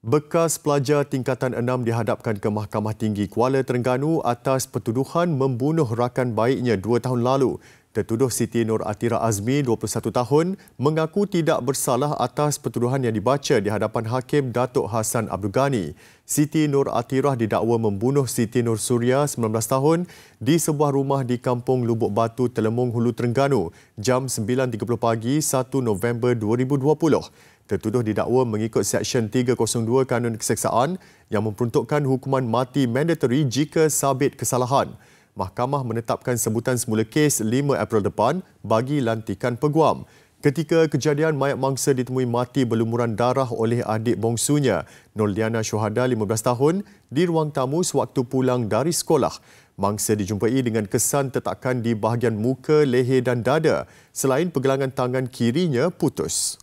Bekas pelajar tingkatan 6 dihadapkan ke Mahkamah Tinggi Kuala Terengganu atas pertuduhan membunuh rakan baiknya dua tahun lalu. Tertuduh Siti Nur Atira Azmi, 21 tahun, mengaku tidak bersalah atas pertuduhan yang dibaca di hadapan Hakim Datuk Hasan Abdul Ghani. Siti Nur Atira didakwa membunuh Siti Nur Surya, 19 tahun, di sebuah rumah di Kampung Lubuk Batu, Telemung Hulu Terengganu, jam 9.30 pagi 1 November 2020 tertuduh didakwa mengikut Seksyen 302 Kanun Keseksaan yang memperuntukkan hukuman mati mandatory jika sabit kesalahan. Mahkamah menetapkan sebutan semula kes 5 April depan bagi lantikan peguam. Ketika kejadian mayat mangsa ditemui mati berlumuran darah oleh adik bongsunya, Noliana Syuhada, 15 tahun, di ruang tamu sewaktu pulang dari sekolah. Mangsa dijumpai dengan kesan tetakan di bahagian muka, leher dan dada selain pergelangan tangan kirinya putus.